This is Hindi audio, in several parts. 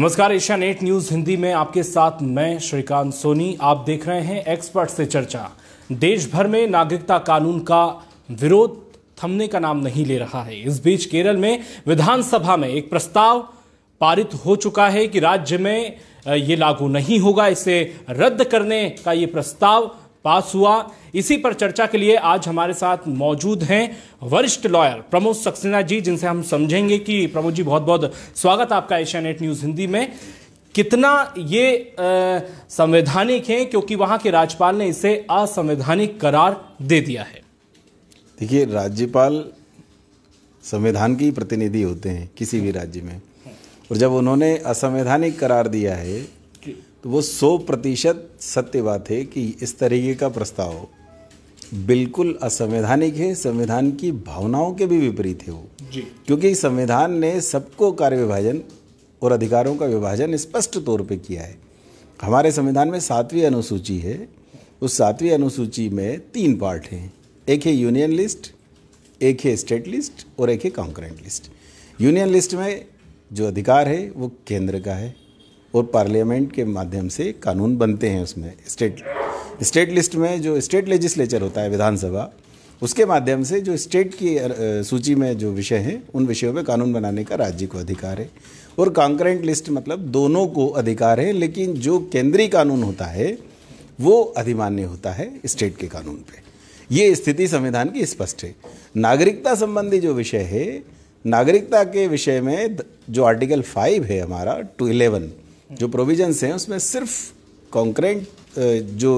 नमस्कार एशिया नेट न्यूज हिंदी में आपके साथ मैं श्रीकांत सोनी आप देख रहे हैं एक्सपर्ट से चर्चा देश भर में नागरिकता कानून का विरोध थमने का नाम नहीं ले रहा है इस बीच केरल में विधानसभा में एक प्रस्ताव पारित हो चुका है कि राज्य में ये लागू नहीं होगा इसे रद्द करने का ये प्रस्ताव पास हुआ इसी पर चर्चा के लिए आज हमारे साथ मौजूद हैं वरिष्ठ लॉयर प्रमोद सक्सेना जी जिनसे हम समझेंगे कि प्रमोद जी बहुत बहुत स्वागत आपका एशिया नेट न्यूज़ हिंदी में कितना ये संवैधानिक है क्योंकि वहां के राज्यपाल ने इसे असंवैधानिक करार दे दिया है देखिए राज्यपाल संविधान के प्रतिनिधि होते हैं किसी भी राज्य में और जब उन्होंने असंवैधानिक करार दिया है तो वो सौ प्रतिशत सत्य बात है कि इस तरीके का प्रस्ताव बिल्कुल असंवैधानिक है संविधान की भावनाओं के भी विपरीत है वो जी। क्योंकि संविधान ने सबको कार्य विभाजन और अधिकारों का विभाजन स्पष्ट तौर पे किया है हमारे संविधान में सातवीं अनुसूची है उस सातवीं अनुसूची में तीन पार्ट हैं एक है यूनियन लिस्ट एक है स्टेट लिस्ट और एक है कॉन्करेंट लिस्ट यूनियन लिस्ट में जो अधिकार है वो केंद्र का है और पार्लियामेंट के माध्यम से कानून बनते हैं उसमें स्टेट स्टेट लिस्ट में जो स्टेट लेजिस्लेचर होता है विधानसभा उसके माध्यम से जो स्टेट की सूची में जो विषय हैं उन विषयों में कानून बनाने का राज्य को अधिकार है और कॉन्करेंट लिस्ट मतलब दोनों को अधिकार है लेकिन जो केंद्रीय कानून होता है वो अधिमान्य होता है स्टेट के कानून पे ये स्थिति संविधान की स्पष्ट है नागरिकता संबंधी जो विषय है नागरिकता के विषय में जो आर्टिकल फाइव है हमारा टू इलेवन जो प्रोविजंस हैं उसमें सिर्फ कॉन्क्रेंट जो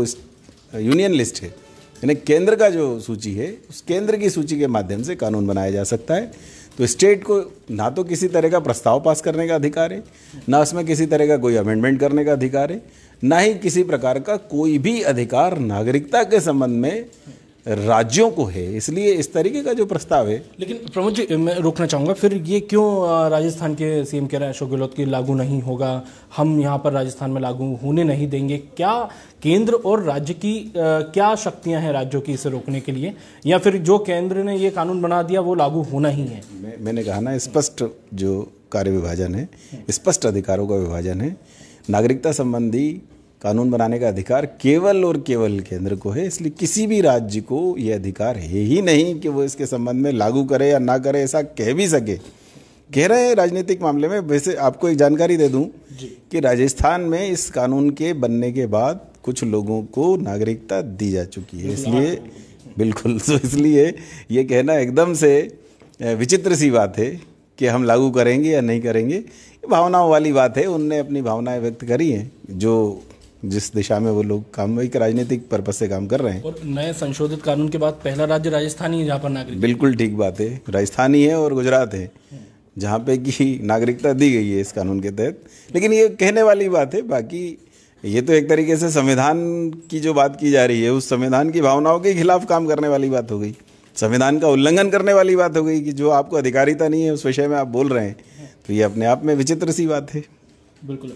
यूनियन लिस्ट है यानी केंद्र का जो सूची है उस केंद्र की सूची के माध्यम से कानून बनाया जा सकता है तो स्टेट को ना तो किसी तरह का प्रस्ताव पास करने का अधिकार है ना उसमें किसी तरह का कोई अमेंडमेंट करने का अधिकार है ना ही किसी प्रकार का कोई भी अधिकार नागरिकता के संबंध में राज्यों को है इसलिए इस तरीके का जो प्रस्ताव है लेकिन प्रमोद जी मैं रोकना चाहूँगा फिर ये क्यों राजस्थान के सीएम कह रहे हैं अशोक गहलोत की लागू नहीं होगा हम यहाँ पर राजस्थान में लागू होने नहीं देंगे क्या केंद्र और राज्य की आ, क्या शक्तियाँ हैं राज्यों की इसे रोकने के लिए या फिर जो केंद्र ने ये कानून बना दिया वो लागू होना ही है मैं, मैंने कहा ना स्पष्ट जो कार्य विभाजन है स्पष्ट अधिकारों का विभाजन है नागरिकता संबंधी कानून बनाने का अधिकार केवल और केवल केंद्र को है इसलिए किसी भी राज्य को ये अधिकार है ही नहीं कि वो इसके संबंध में लागू करे या ना करे ऐसा कह भी सके कह रहे हैं राजनीतिक मामले में वैसे आपको एक जानकारी दे दूं कि राजस्थान में इस कानून के बनने के बाद कुछ लोगों को नागरिकता दी जा चुकी है इसलिए बिल्कुल तो इसलिए ये कहना एकदम से विचित्र सी बात है कि हम लागू करेंगे या नहीं करेंगे भावनाओं वाली बात है उनने अपनी भावनाएं व्यक्त करी हैं जो जिस दिशा में वो लोग काम एक राजनीतिक पर्पज से काम कर रहे हैं और नए संशोधित कानून के बाद पहला राज्य राजस्थान ही जहाँ पर नागरिक बिल्कुल ठीक बात है राजस्थान ही है और गुजरात है जहाँ पे कि नागरिकता दी गई है इस कानून के तहत लेकिन ये कहने वाली बात है बाकी ये तो एक तरीके से संविधान की जो बात की जा रही है उस संविधान की भावनाओं के खिलाफ काम करने वाली बात हो गई संविधान का उल्लंघन करने वाली बात हो गई कि जो आपको अधिकारिता नहीं है उस विषय में आप बोल रहे हैं तो ये अपने आप में विचित्र सी बात है बिल्कुल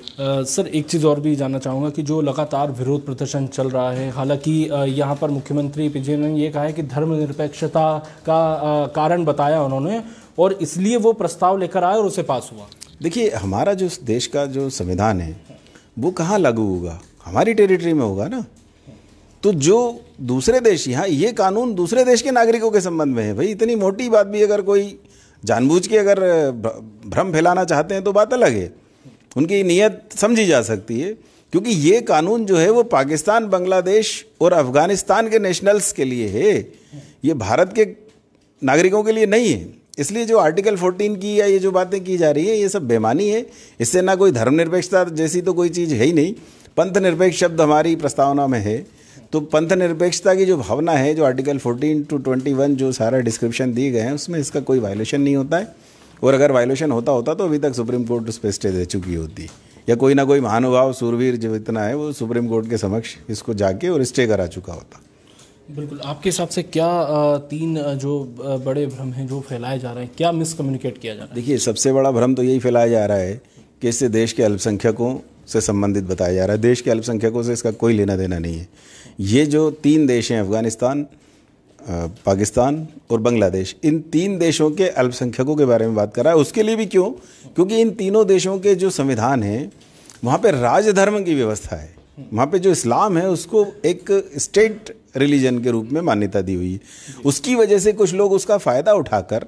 सर एक चीज़ और भी जानना चाहूँगा कि जो लगातार विरोध प्रदर्शन चल रहा है हालांकि यहाँ पर मुख्यमंत्री पिजय ने ये कहा है कि धर्मनिरपेक्षता का आ, कारण बताया उन्होंने और इसलिए वो प्रस्ताव लेकर आए और उसे पास हुआ देखिए हमारा जो देश का जो संविधान है वो कहाँ लागू होगा हमारी टेरिटरी में होगा ना तो जो दूसरे देश यहाँ ये कानून दूसरे देश के नागरिकों के संबंध में है भाई इतनी मोटी बात भी अगर कोई जानबूझ के अगर भ्रम फैलाना चाहते हैं तो बात अलग है उनकी नीयत समझी जा सकती है क्योंकि ये कानून जो है वो पाकिस्तान बांग्लादेश और अफ़गानिस्तान के नेशनल्स के लिए है ये भारत के नागरिकों के लिए नहीं है इसलिए जो आर्टिकल 14 की या ये जो बातें की जा रही है ये सब बेमानी है इससे ना कोई धर्मनिरपेक्षता जैसी तो कोई चीज़ है ही नहीं पंथ निरपेक्ष शब्द हमारी प्रस्तावना में है तो पंथ निरपेक्षता की जो भावना है जो आर्टिकल 14 टू 21 जो सारा डिस्क्रिप्शन दिए गए हैं उसमें इसका कोई वायलेशन नहीं होता है और अगर वायलेशन होता होता तो अभी तक सुप्रीम कोर्ट उस पर स्टे दे चुकी होती या कोई ना कोई महानुभाव सूरवीर जो इतना है वो सुप्रीम कोर्ट के समक्ष इसको जाके और स्टे करा चुका होता बिल्कुल आपके हिसाब से क्या तीन जो बड़े भ्रम हैं जो फैलाए जा रहे हैं क्या मिसकम्युनिकेट किया जा रहा है देखिए सबसे बड़ा भ्रम तो यही फैलाया जा रहा है कि इससे देश के अल्पसंख्यकों से संबंधित बताया जा रहा है देश के अल्पसंख्यकों से इसका कोई लेना देना नहीं है ये जो तीन देश हैं अफ़गानिस्तान पाकिस्तान और बांग्लादेश इन तीन देशों के अल्पसंख्यकों के बारे में बात कर रहा है उसके लिए भी क्यों क्योंकि इन तीनों देशों के जो संविधान हैं वहाँ पर राजधर्म की व्यवस्था है वहाँ पे जो इस्लाम है उसको एक स्टेट रिलीजन के रूप में मान्यता दी हुई है उसकी वजह से कुछ लोग उसका फ़ायदा उठाकर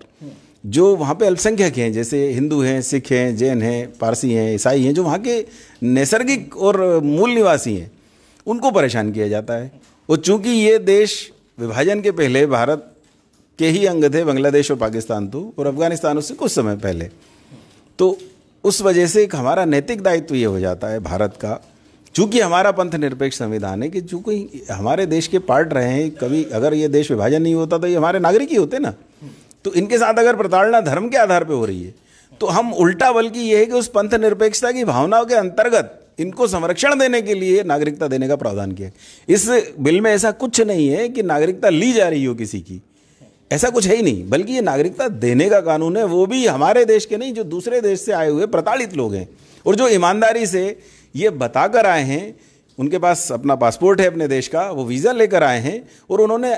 जो वहाँ पे अल्पसंख्यक हैं जैसे हिंदू हैं सिख हैं जैन हैं पारसी हैं ईसाई हैं जो वहाँ के नैसर्गिक और मूल निवासी हैं उनको परेशान किया जाता है और चूंकि ये देश विभाजन के पहले भारत के ही अंग थे बांग्लादेश और पाकिस्तान तो और अफगानिस्तान उससे कुछ समय पहले तो उस वजह से एक हमारा नैतिक दायित्व ये हो जाता है भारत का चूंकि हमारा पंथ निरपेक्ष संविधान है कि कोई हमारे देश के पार्ट रहे हैं कभी अगर ये देश विभाजन नहीं होता तो ये हमारे नागरिक ही होते ना तो इनके साथ अगर प्रताड़ना धर्म के आधार पर हो रही है तो हम उल्टा बल्कि ये है कि उस पंथ निरपेक्षता की भावनाओं के अंतर्गत इनको संरक्षण देने के लिए नागरिकता देने का प्रावधान किया इस बिल में ऐसा कुछ नहीं है कि नागरिकता ली जा रही हो किसी की ऐसा कुछ है ही नहीं बल्कि ये नागरिकता देने का कानून है वो भी हमारे देश के नहीं जो दूसरे देश से आए हुए प्रताड़ित लोग हैं और जो ईमानदारी से ये बताकर आए हैं उनके पास अपना पासपोर्ट है अपने देश का वो वीज़ा लेकर आए हैं और उन्होंने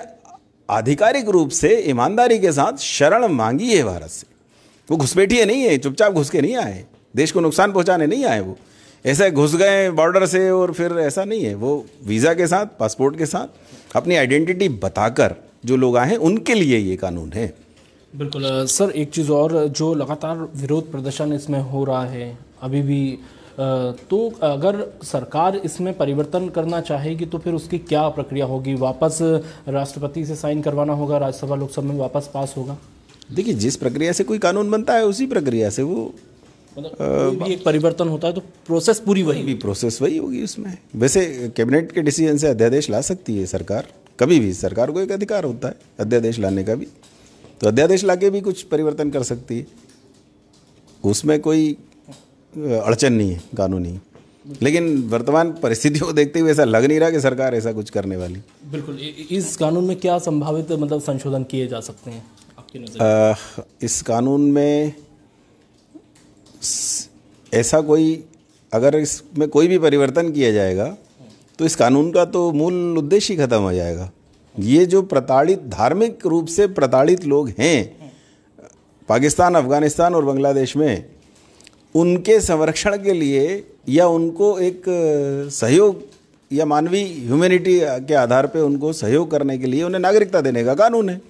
आधिकारिक रूप से ईमानदारी के साथ शरण मांगी है भारत से वो घुसपैठिए नहीं है चुपचाप घुस के नहीं आए देश को नुकसान पहुंचाने नहीं आए वो ऐसे घुस गए बॉर्डर से और फिर ऐसा नहीं है वो वीज़ा के साथ पासपोर्ट के साथ अपनी आइडेंटिटी बताकर जो लोग आए हैं उनके लिए ये कानून है बिल्कुल सर एक चीज़ और जो लगातार विरोध प्रदर्शन इसमें हो रहा है अभी भी तो अगर सरकार इसमें परिवर्तन करना चाहेगी तो फिर उसकी क्या प्रक्रिया होगी वापस राष्ट्रपति से साइन करवाना होगा राज्यसभा लोकसभा में वापस पास होगा देखिए जिस प्रक्रिया से कोई कानून बनता है उसी प्रक्रिया से वो मतलब एक परिवर्तन होता है तो प्रोसेस पूरी वही भी प्रोसेस वही होगी उसमें वैसे कैबिनेट के डिसीजन से अध्यादेश ला सकती है सरकार कभी भी सरकार को एक अधिकार होता है अध्यादेश लाने का भी तो अध्यादेश लाके भी कुछ परिवर्तन कर सकती है उसमें कोई अड़चन नहीं है कानूनी लेकिन वर्तमान परिस्थितियों को देखते हुए ऐसा लग नहीं रहा कि सरकार ऐसा कुछ करने वाली बिल्कुल इस कानून में क्या संभावित मतलब संशोधन किए जा सकते हैं आपकी नज़र इस कानून में ऐसा कोई अगर इसमें कोई भी परिवर्तन किया जाएगा तो इस कानून का तो मूल उद्देश्य ही खत्म हो जाएगा ये जो प्रताड़ित धार्मिक रूप से प्रताड़ित लोग हैं पाकिस्तान अफगानिस्तान और बांग्लादेश में उनके संरक्षण के लिए या उनको एक सहयोग या मानवीय ह्यूमैनिटी के आधार पे उनको सहयोग करने के लिए उन्हें नागरिकता देने का कानून है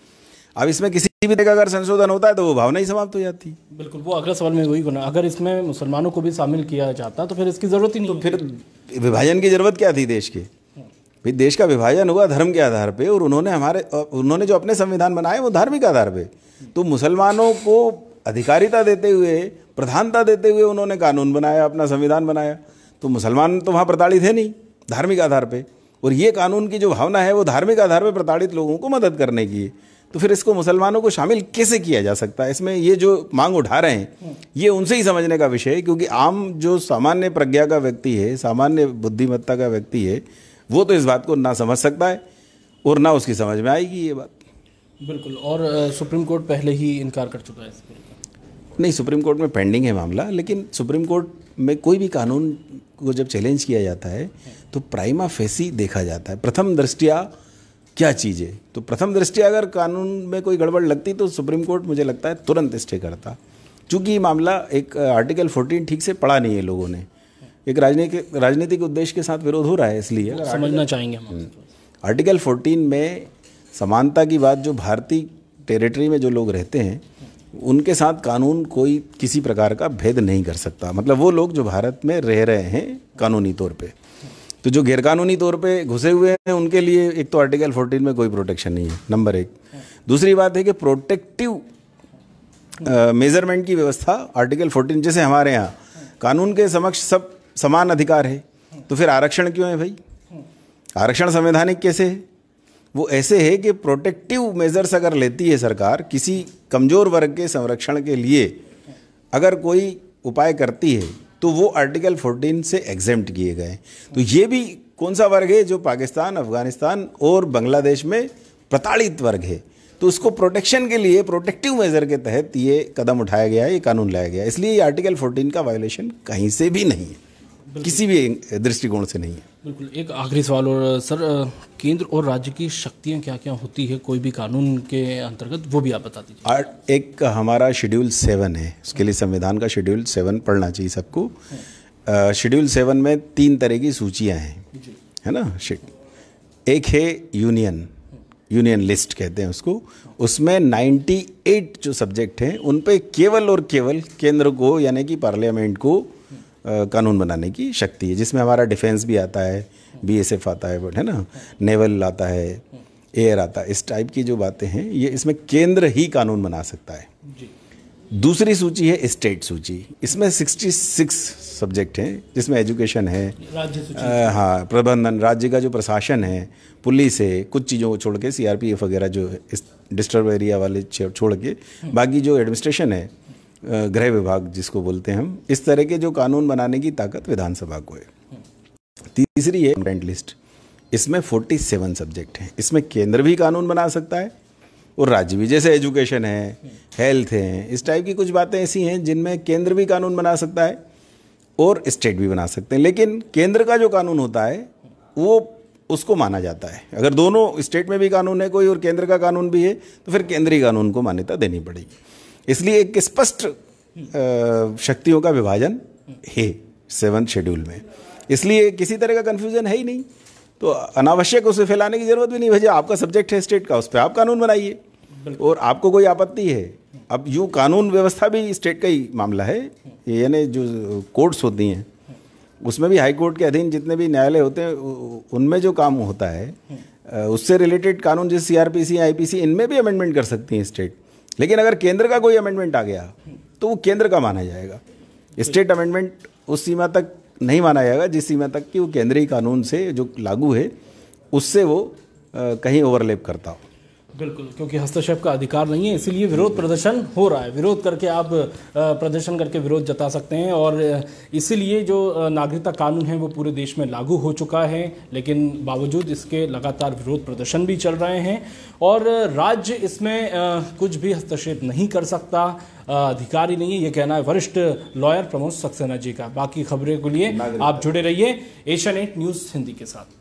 अब इसमें किसी किसी भी अगर संशोधन होता है तो वो भावना ही समाप्त हो जाती बिल्कुल वो अगला सवाल में वही गुना अगर इसमें मुसलमानों को भी शामिल किया जाता तो फिर इसकी ज़रूरत ही नहीं तो फिर विभाजन की ज़रूरत क्या थी देश के भाई देश का विभाजन हुआ धर्म के आधार पे और उन्होंने हमारे उन्होंने जो अपने संविधान बनाए वो धार्मिक आधार पे तो मुसलमानों को अधिकारिता देते हुए प्रधानता देते हुए उन्होंने कानून बनाया अपना संविधान बनाया तो मुसलमान तो वहाँ प्रताड़ित है नहीं धार्मिक आधार पर और ये कानून की जो भावना है वो धार्मिक आधार पर प्रताड़ित लोगों को मदद करने की है तो फिर इसको मुसलमानों को शामिल कैसे किया जा सकता है इसमें ये जो मांग उठा रहे हैं ये उनसे ही समझने का विषय है क्योंकि आम जो सामान्य प्रज्ञा का व्यक्ति है सामान्य बुद्धिमत्ता का व्यक्ति है वो तो इस बात को ना समझ सकता है और ना उसकी समझ में आएगी ये बात बिल्कुल और सुप्रीम कोर्ट पहले ही इनकार कर चुका है इस नहीं सुप्रीम कोर्ट में पेंडिंग है मामला लेकिन सुप्रीम कोर्ट में कोई भी कानून को जब चैलेंज किया जाता है तो प्राइमा फेसी देखा जाता है प्रथम दृष्टिया क्या चीज़ है तो प्रथम दृष्टि अगर कानून में कोई गड़बड़ लगती तो सुप्रीम कोर्ट मुझे लगता है तुरंत स्टे करता चूँकि ये मामला एक आर्टिकल 14 ठीक से पढ़ा नहीं है लोगों ने एक राजनीतिक राजनीतिक उद्देश्य के साथ विरोध हो रहा है इसलिए समझना चाहेंगे हम्म। आर्टिकल 14 में समानता की बात जो भारतीय टेरिटरी में जो लोग रहते हैं उनके साथ कानून कोई किसी प्रकार का भेद नहीं कर सकता मतलब वो लोग जो भारत में रह रहे हैं कानूनी तौर पर तो जो गैरकानूनी तौर पे घुसे हुए हैं उनके लिए एक तो आर्टिकल 14 में कोई प्रोटेक्शन नहीं है नंबर एक दूसरी बात है कि प्रोटेक्टिव मेजरमेंट की व्यवस्था आर्टिकल 14 जैसे हमारे यहाँ कानून के समक्ष सब समान अधिकार है तो फिर आरक्षण क्यों है भाई आरक्षण संवैधानिक कैसे है वो ऐसे है कि प्रोटेक्टिव मेजर्स अगर लेती है सरकार किसी कमज़ोर वर्ग के संरक्षण के लिए अगर कोई उपाय करती है तो वो आर्टिकल 14 से एग्जेम्प्ट किए गए तो ये भी कौन सा वर्ग है जो पाकिस्तान अफगानिस्तान और बांग्लादेश में प्रताड़ित वर्ग है तो उसको प्रोटेक्शन के लिए प्रोटेक्टिव मेजर के तहत ये कदम उठाया गया है ये कानून लाया गया इसलिए ये आर्टिकल 14 का वायोलेशन कहीं से भी नहीं है किसी भी दृष्टिकोण से नहीं है बिल्कुल एक आखिरी सवाल और सर केंद्र और राज्य की शक्तियाँ क्या क्या होती है कोई भी कानून के अंतर्गत वो भी आप बता दीजिए एक हमारा शेड्यूल सेवन है उसके लिए संविधान का शेड्यूल सेवन पढ़ना चाहिए सबको शेड्यूल हाँ। सेवन में तीन तरह की सूचियाँ हैं है ना एक है यूनियन यूनियन लिस्ट कहते हैं उसको उसमें 98 जो सब्जेक्ट हैं उन पे केवल और केवल केंद्र को यानी कि पार्लियामेंट को कानून बनाने की शक्ति है जिसमें हमारा डिफेंस भी आता है बीएसएफ आता है है ना नेवल आता है एयर आता है इस टाइप की जो बातें हैं ये इसमें केंद्र ही कानून बना सकता है दूसरी सूची है स्टेट सूची इसमें 66 सब्जेक्ट हैं जिसमें एजुकेशन है हाँ प्रबंधन राज्य का जो प्रशासन है पुलिस है कुछ चीज़ों को छोड़ के सी वगैरह जो डिस्टर्ब एरिया वाले छोड़ के बाकी जो एडमिनिस्ट्रेशन है गृह विभाग जिसको बोलते हैं हम इस तरह के जो कानून बनाने की ताकत विधानसभा को है तीसरी है कंटेंट लिस्ट इसमें 47 सब्जेक्ट हैं इसमें केंद्र भी कानून बना सकता है और राज्य भी जैसे एजुकेशन है हेल्थ है इस टाइप की कुछ बातें ऐसी हैं जिनमें केंद्र भी कानून बना सकता है और स्टेट भी बना सकते हैं लेकिन केंद्र का जो कानून होता है वो उसको माना जाता है अगर दोनों स्टेट में भी कानून है कोई और केंद्र का कानून भी है तो फिर केंद्रीय कानून को मान्यता देनी पड़ेगी इसलिए एक स्पष्ट शक्तियों का विभाजन है सेवन शेड्यूल में इसलिए किसी तरह का कन्फ्यूजन है ही नहीं तो अनावश्यक उसे फैलाने की जरूरत भी नहीं भैया आपका सब्जेक्ट है स्टेट का उस पर आप कानून बनाइए और आपको कोई आपत्ति है अब यू कानून व्यवस्था भी स्टेट का ही मामला है यानी जो कोर्ट्स होती हैं उसमें भी हाई कोर्ट के अधीन जितने भी न्यायालय होते हैं उनमें जो काम होता है उससे रिलेटेड कानून जैसे C R P C I P C इनमें भी अमेंडमेंट कर सकती हैं स्टेट लेकिन अगर केंद्र का कोई अमेंडमेंट आ गया तो वो केंद्र का माना जाएगा स्टेट अमेंडमेंट उस सीमा तक नहीं माना जाएगा जिस सीमा तक कि वो केंद्रीय कानून से जो लागू है उससे वो कहीं ओवरलेप करता हो बिल्कुल क्योंकि हस्तक्षेप का अधिकार नहीं है इसीलिए विरोध प्रदर्शन हो रहा है विरोध करके आप प्रदर्शन करके विरोध जता सकते हैं और इसीलिए जो नागरिकता कानून है वो पूरे देश में लागू हो चुका है लेकिन बावजूद इसके लगातार विरोध प्रदर्शन भी चल रहे हैं और राज्य इसमें कुछ भी हस्तक्षेप नहीं कर सकता अधिकारी नहीं है ये कहना है वरिष्ठ लॉयर प्रमोद सक्सेना जी का बाकी खबरें के लिए आप जुड़े रहिए एशिया न्यूज़ हिंदी के साथ